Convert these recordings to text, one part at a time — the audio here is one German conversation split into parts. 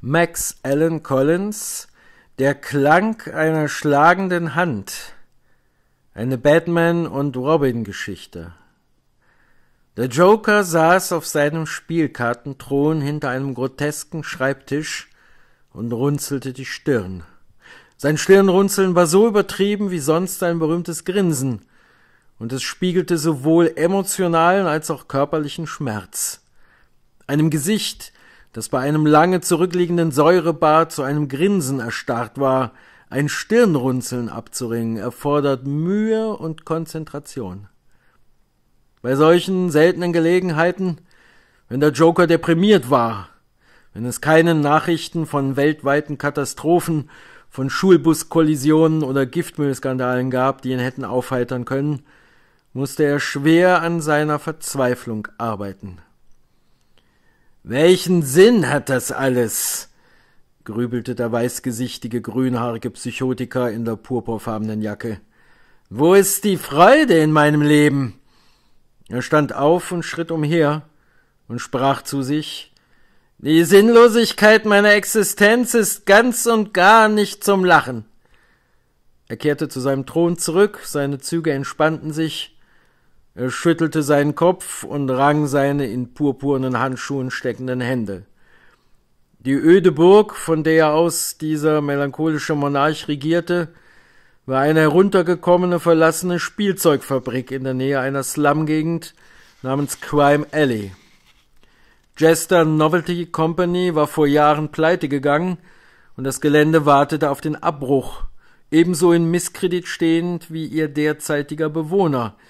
Max Allen Collins, der Klang einer schlagenden Hand. Eine Batman- und Robin-Geschichte. Der Joker saß auf seinem Spielkartenthron hinter einem grotesken Schreibtisch und runzelte die Stirn. Sein Stirnrunzeln war so übertrieben wie sonst ein berühmtes Grinsen, und es spiegelte sowohl emotionalen als auch körperlichen Schmerz. Einem Gesicht, das bei einem lange zurückliegenden Säurebad zu einem Grinsen erstarrt war, ein Stirnrunzeln abzuringen, erfordert Mühe und Konzentration. Bei solchen seltenen Gelegenheiten, wenn der Joker deprimiert war, wenn es keine Nachrichten von weltweiten Katastrophen, von Schulbuskollisionen oder Giftmüllskandalen gab, die ihn hätten aufheitern können, musste er schwer an seiner Verzweiflung arbeiten. Welchen Sinn hat das alles? grübelte der weißgesichtige, grünhaarige Psychotiker in der purpurfarbenen Jacke. Wo ist die Freude in meinem Leben? Er stand auf und schritt umher und sprach zu sich Die Sinnlosigkeit meiner Existenz ist ganz und gar nicht zum Lachen. Er kehrte zu seinem Thron zurück, seine Züge entspannten sich, er schüttelte seinen Kopf und rang seine in purpurnen Handschuhen steckenden Hände. Die öde Burg, von der aus dieser melancholische Monarch regierte, war eine heruntergekommene verlassene Spielzeugfabrik in der Nähe einer Slum-Gegend namens Crime Alley. Jester Novelty Company war vor Jahren pleite gegangen und das Gelände wartete auf den Abbruch, ebenso in Misskredit stehend wie ihr derzeitiger Bewohner –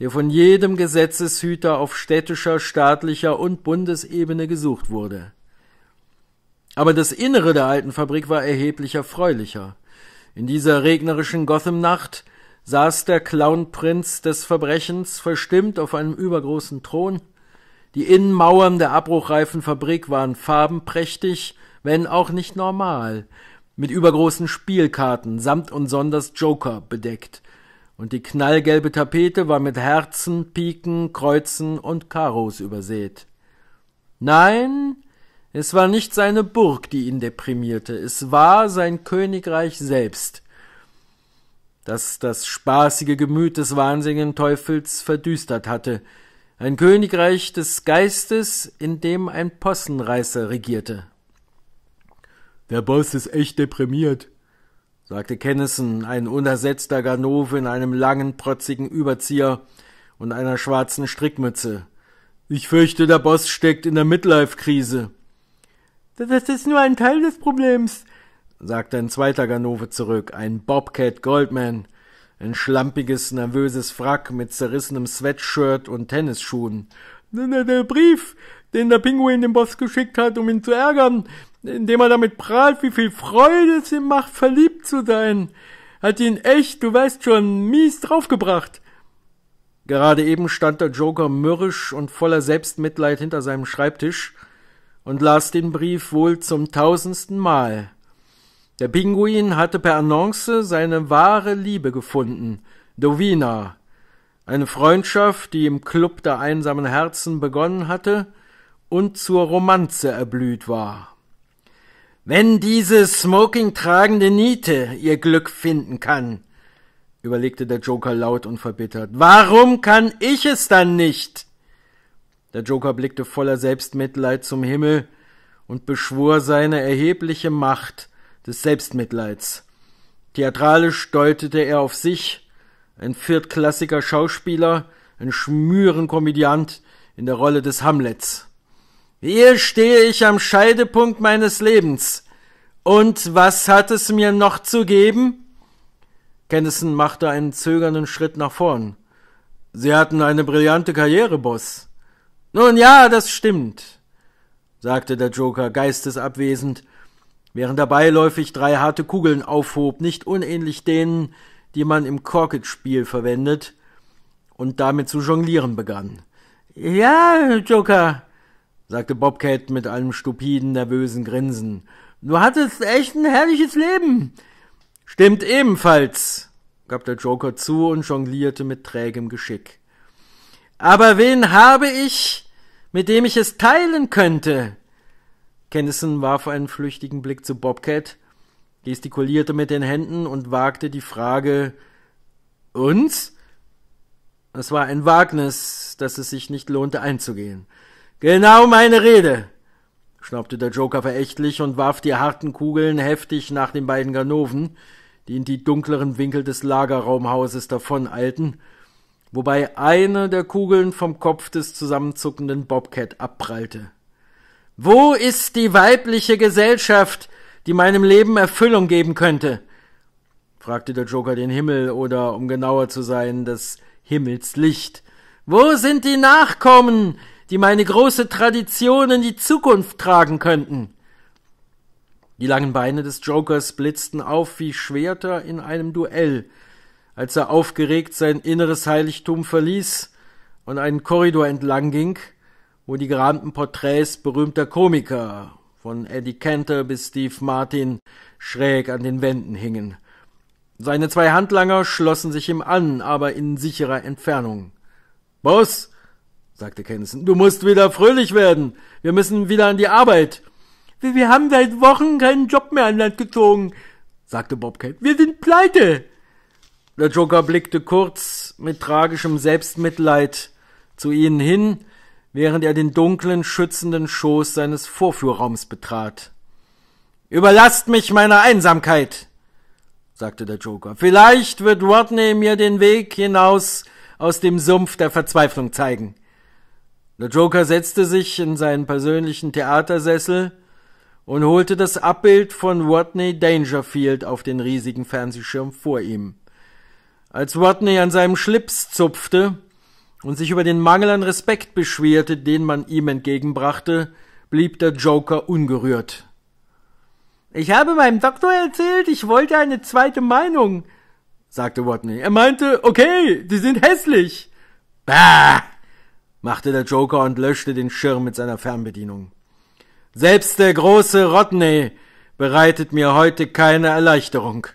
der von jedem Gesetzeshüter auf städtischer, staatlicher und Bundesebene gesucht wurde. Aber das Innere der alten Fabrik war erheblich erfreulicher. In dieser regnerischen Gotham-Nacht saß der Clownprinz des Verbrechens verstimmt auf einem übergroßen Thron. Die Innenmauern der abbruchreifen Fabrik waren farbenprächtig, wenn auch nicht normal, mit übergroßen Spielkarten samt und sonders Joker bedeckt und die knallgelbe Tapete war mit Herzen, Piken, Kreuzen und Karos übersät. Nein, es war nicht seine Burg, die ihn deprimierte, es war sein Königreich selbst, das das spaßige Gemüt des wahnsinnigen Teufels verdüstert hatte, ein Königreich des Geistes, in dem ein Possenreißer regierte. Der Boss ist echt deprimiert, sagte Kennison, ein unersetzter Ganove in einem langen, protzigen Überzieher und einer schwarzen Strickmütze. Ich fürchte, der Boss steckt in der Midlife-Krise. Das ist nur ein Teil des Problems, sagte ein zweiter Ganove zurück, ein Bobcat Goldman, ein schlampiges, nervöses Frack mit zerrissenem Sweatshirt und Tennisschuhen. Der, Brief, den der Pinguin dem Boss geschickt hat, um ihn zu ärgern, indem er damit prahlt, wie viel Freude es ihm macht, verliebt zu sein. Hat ihn echt, du weißt schon, mies draufgebracht. Gerade eben stand der Joker mürrisch und voller Selbstmitleid hinter seinem Schreibtisch und las den Brief wohl zum tausendsten Mal. Der Pinguin hatte per Annonce seine wahre Liebe gefunden, Dovina, eine Freundschaft, die im Club der einsamen Herzen begonnen hatte und zur Romanze erblüht war. Wenn diese Smoking-tragende Niete ihr Glück finden kann, überlegte der Joker laut und verbittert, warum kann ich es dann nicht? Der Joker blickte voller Selbstmitleid zum Himmel und beschwor seine erhebliche Macht des Selbstmitleids. Theatralisch deutete er auf sich, ein viertklassiger Schauspieler, ein schmüren Schmürenkomödiant in der Rolle des Hamlets. Hier stehe ich am Scheidepunkt meines Lebens. Und was hat es mir noch zu geben? Kennison machte einen zögernden Schritt nach vorn. Sie hatten eine brillante Karriere, Boss. Nun ja, das stimmt, sagte der Joker geistesabwesend, während er beiläufig drei harte Kugeln aufhob, nicht unähnlich denen, die man im Corket-Spiel verwendet, und damit zu jonglieren begann. Ja, Joker, sagte Bobcat mit einem stupiden, nervösen Grinsen. Du hattest echt ein herrliches Leben. Stimmt ebenfalls, gab der Joker zu und jonglierte mit trägem Geschick. Aber wen habe ich, mit dem ich es teilen könnte? Kennison warf einen flüchtigen Blick zu Bobcat, gestikulierte mit den Händen und wagte die Frage Uns? Es war ein Wagnis, das es sich nicht lohnte einzugehen. Genau meine Rede, schnappte der Joker verächtlich und warf die harten Kugeln heftig nach den beiden Ganoven, die in die dunkleren Winkel des Lagerraumhauses davoneilten, wobei eine der Kugeln vom Kopf des zusammenzuckenden Bobcat abprallte. Wo ist die weibliche Gesellschaft, die meinem Leben Erfüllung geben könnte? fragte der Joker den Himmel oder, um genauer zu sein, das Himmelslicht. Wo sind die Nachkommen, die meine große Tradition in die Zukunft tragen könnten. Die langen Beine des Jokers blitzten auf wie Schwerter in einem Duell, als er aufgeregt sein inneres Heiligtum verließ und einen Korridor entlang ging, wo die gerahmten Porträts berühmter Komiker von Eddie Cantor bis Steve Martin schräg an den Wänden hingen. Seine zwei Handlanger schlossen sich ihm an, aber in sicherer Entfernung. Boss, sagte Kennison. Du musst wieder fröhlich werden. Wir müssen wieder an die Arbeit. Wir, wir haben seit Wochen keinen Job mehr an Land gezogen, sagte Bobcat. Wir sind pleite. Der Joker blickte kurz mit tragischem Selbstmitleid zu ihnen hin, während er den dunklen, schützenden Schoß seines Vorführraums betrat. Überlasst mich meiner Einsamkeit, sagte der Joker. Vielleicht wird Rodney mir den Weg hinaus aus dem Sumpf der Verzweiflung zeigen. Der Joker setzte sich in seinen persönlichen Theatersessel und holte das Abbild von Rodney Dangerfield auf den riesigen Fernsehschirm vor ihm. Als Rodney an seinem Schlips zupfte und sich über den Mangel an Respekt beschwerte, den man ihm entgegenbrachte, blieb der Joker ungerührt. Ich habe meinem Doktor erzählt, ich wollte eine zweite Meinung, sagte Rodney. Er meinte, okay, die sind hässlich. Bah! machte der Joker und löschte den Schirm mit seiner Fernbedienung. Selbst der große Rodney bereitet mir heute keine Erleichterung.